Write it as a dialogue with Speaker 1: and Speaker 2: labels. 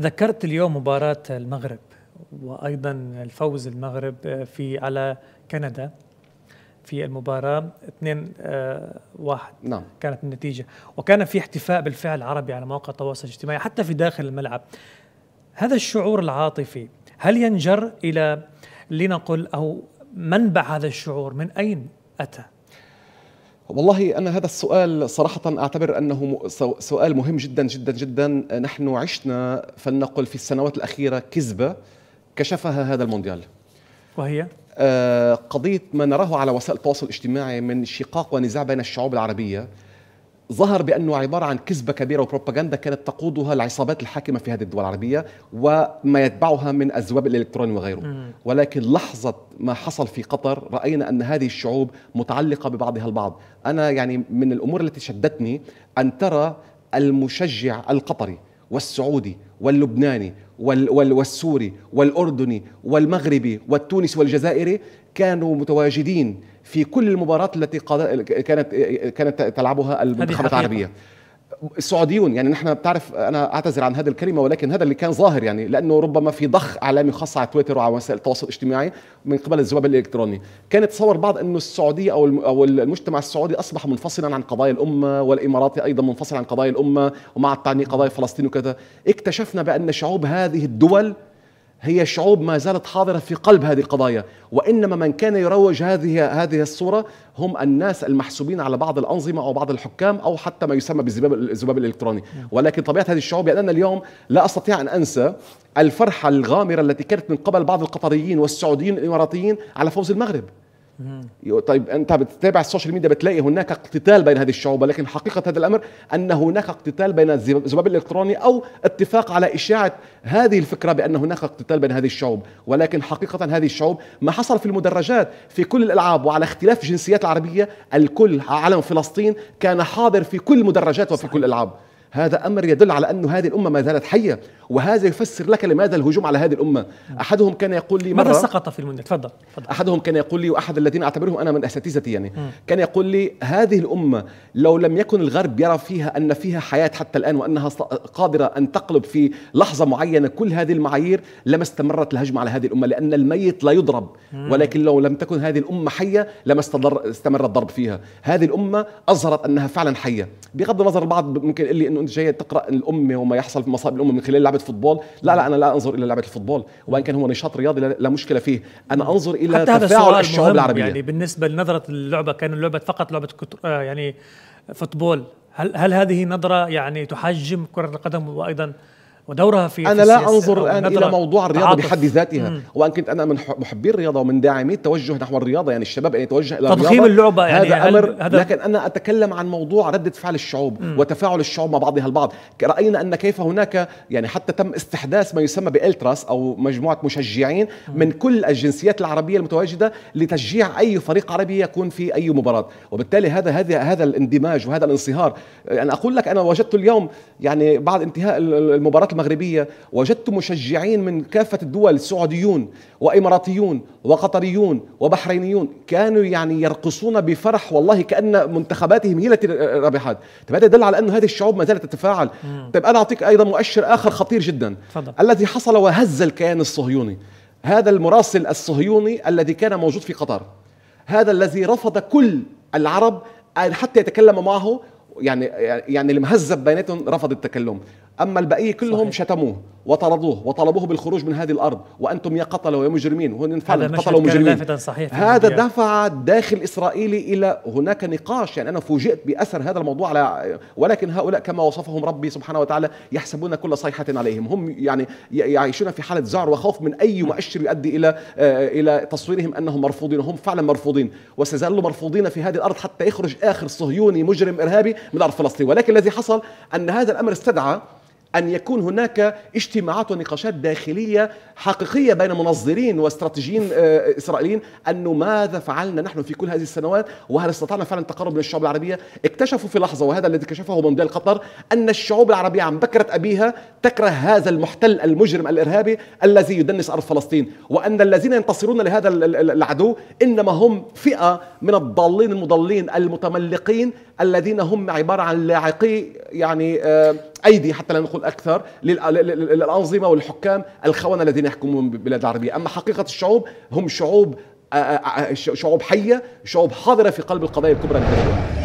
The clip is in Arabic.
Speaker 1: ذكرت اليوم مباراة المغرب وأيضا الفوز المغرب آه، في على كندا في المباراة 2 آه، واحد نعم. كانت النتيجة وكان في احتفاء بالفعل عربي على مواقع التواصل الاجتماعي حتى في داخل الملعب هذا الشعور العاطفي هل ينجر إلى لنقل أو منبع هذا الشعور من أين أتى؟
Speaker 2: والله أنا هذا السؤال صراحة أعتبر أنه سؤال مهم جدا جدا جدا نحن عشنا فلنقل في السنوات الأخيرة كذبة كشفها هذا المونديال وهي؟ آه، قضية ما نراه على وسائل التواصل الاجتماعي من شقاق ونزاع بين الشعوب العربية ظهر بانه عباره عن كذبه كبيره وبروباغندا كانت تقودها العصابات الحاكمه في هذه الدول العربيه وما يتبعها من الزواب الالكتروني وغيره ولكن لحظه ما حصل في قطر راينا ان هذه الشعوب متعلقه ببعضها البعض انا يعني من الامور التي شدتني ان ترى المشجع القطري والسعودي واللبناني والسوري والأردني والمغربي والتونسي والجزائري كانوا متواجدين في كل المباريات التي كانت كانت تلعبها المنتخبات العربية السعوديون يعني نحن بتعرف انا اعتذر عن هذه الكلمه ولكن هذا اللي كان ظاهر يعني لانه ربما في ضخ اعلامي خاص على تويتر وعلى وسائل التواصل الاجتماعي من قبل الذباب الالكتروني كان يتصور بعض انه السعوديه او او المجتمع السعودي اصبح منفصلا عن قضايا الامه والاماراتي ايضا منفصل عن قضايا الامه ومع التعني قضايا فلسطين وكذا اكتشفنا بان شعوب هذه الدول هي شعوب ما زالت حاضرة في قلب هذه القضايا وإنما من كان يروج هذه هذه الصورة هم الناس المحسوبين على بعض الأنظمة أو بعض الحكام أو حتى ما يسمى بالذباب الذباب الإلكتروني ولكن طبيعة هذه الشعوب يعني أنا اليوم لا أستطيع أن أنسى الفرحة الغامرة التي كانت من قبل بعض القطريين والسعوديين الإماراتيين على فوز المغرب طيب انت بتتابع السوشيال ميديا بتلاقي هناك اقتتال بين هذه الشعوب لكن حقيقه هذا الامر ان هناك اقتتال بين الذباب الالكتروني او اتفاق على اشاعه هذه الفكره بان هناك اقتتال بين هذه الشعوب ولكن حقيقه هذه الشعوب ما حصل في المدرجات في كل الالعاب وعلى اختلاف الجنسيات العربيه الكل علم فلسطين كان حاضر في كل المدرجات وفي صحيح. كل الالعاب هذا امر يدل على انه هذه الامه ما زالت حيه وهذا يفسر لك لماذا الهجوم على هذه الامه احدهم كان يقول لي ماذا سقط
Speaker 1: في المنتدى تفضل
Speaker 2: احدهم كان يقول لي واحد الذين اعتبرهم انا من اساتذتي يعني كان يقول لي هذه الامه لو لم يكن الغرب يرى فيها ان فيها حياه حتى الان وانها قادره ان تقلب في لحظه معينه كل هذه المعايير لما استمرت الهجمه على هذه الامه لان الميت لا يضرب ولكن لو لم تكن هذه الامه حيه لما استمر الضرب فيها هذه الامه اظهرت انها فعلا حيه بغض النظر البعض ممكن يقول لي انه انت جاي تقرا الامه وما يحصل في مصائب الامه من خلال لعبه فوتبول لا لا انا لا انظر الى لعبه الفوتبول وان كان هو نشاط رياضي لا مشكله فيه انا انظر الى تفاعل الشعوب العربيه يعني
Speaker 1: بالنسبه لنظره اللعبه كان اللعبه فقط لعبه آه، يعني فوتبول هل هل هذه نظره يعني تحجم كره القدم وايضا ودورها في انا في لا انظر الان الى موضوع الرياضه بحد ذاتها مم.
Speaker 2: وان كنت انا من محبي الرياضه ومن داعمي التوجه نحو الرياضه يعني الشباب ان يتوجه الى تضخيم اللعبه يعني هذا امر هذا لكن انا اتكلم عن موضوع رده فعل الشعوب مم. وتفاعل الشعوب مع بعضها البعض راينا ان كيف هناك يعني حتى تم استحداث ما يسمى بالتراس او مجموعه مشجعين مم. من كل الجنسيات العربيه المتواجده لتشجيع اي فريق عربي يكون في اي مباراه وبالتالي هذا هذا هذا الاندماج وهذا الانصهار انا يعني اقول لك انا وجدت اليوم يعني بعد انتهاء المباراه مغربية وجدت مشجعين من كافة الدول سعوديون وإماراتيون وقطريون وبحرينيون كانوا يعني يرقصون بفرح والله كأن منتخباتهم هي التي ربحت طيب هذا يدل على أن هذه الشعوب ما زالت تتفاعل طيب أنا أعطيك أيضا مؤشر آخر خطير جدا فضل. الذي حصل وهز الكيان الصهيوني هذا المراسل الصهيوني الذي كان موجود في قطر هذا الذي رفض كل العرب حتى يتكلم معه يعني يعني المهذب بيناتهم رفض التكلم أما البقية كلهم صحيح. شتموه وطردوه وطلبوه بالخروج من هذه الأرض وأنتم يا قتلة ويا مجرمين وهن فعلا قتلوا مجرمين
Speaker 1: صحيح هذا
Speaker 2: دفع الداخل الإسرائيلي إلى هناك نقاش يعني أنا فوجئت بأثر هذا الموضوع على ولكن هؤلاء كما وصفهم ربي سبحانه وتعالى يحسبون كل صيحة عليهم هم يعني يعيشون في حالة زعر وخوف من أي مؤشر يؤدي إلى آه، إلى تصويرهم أنهم مرفوضين وهم فعلا مرفوضين وسيظلوا مرفوضين في هذه الأرض حتى يخرج آخر صهيوني مجرم إرهابي من أرض فلسطين ولكن الذي حصل أن هذا الأمر استدعى أن يكون هناك اجتماعات ونقاشات داخلية حقيقية بين منظرين واستراتيجيين آه، إسرائيليين أنه ماذا فعلنا نحن في كل هذه السنوات وهل استطعنا فعلا التقرب من الشعوب العربية اكتشفوا في لحظة وهذا الذي كشفه مونديال قطر أن الشعوب العربية عن بكرة أبيها تكره هذا المحتل المجرم الإرهابي الذي يدنس أرض فلسطين وأن الذين ينتصرون لهذا العدو إنما هم فئة من الضالين المضلين المتملقين الذين هم عبارة عن لاعقي يعني آه، ايدي حتى لا نقول اكثر للانظمه والحكام الخونه الذين يحكمون بلاد العربيه، اما حقيقه الشعوب هم شعوب شعوب حيه، شعوب حاضره في قلب القضايا الكبرى لهذا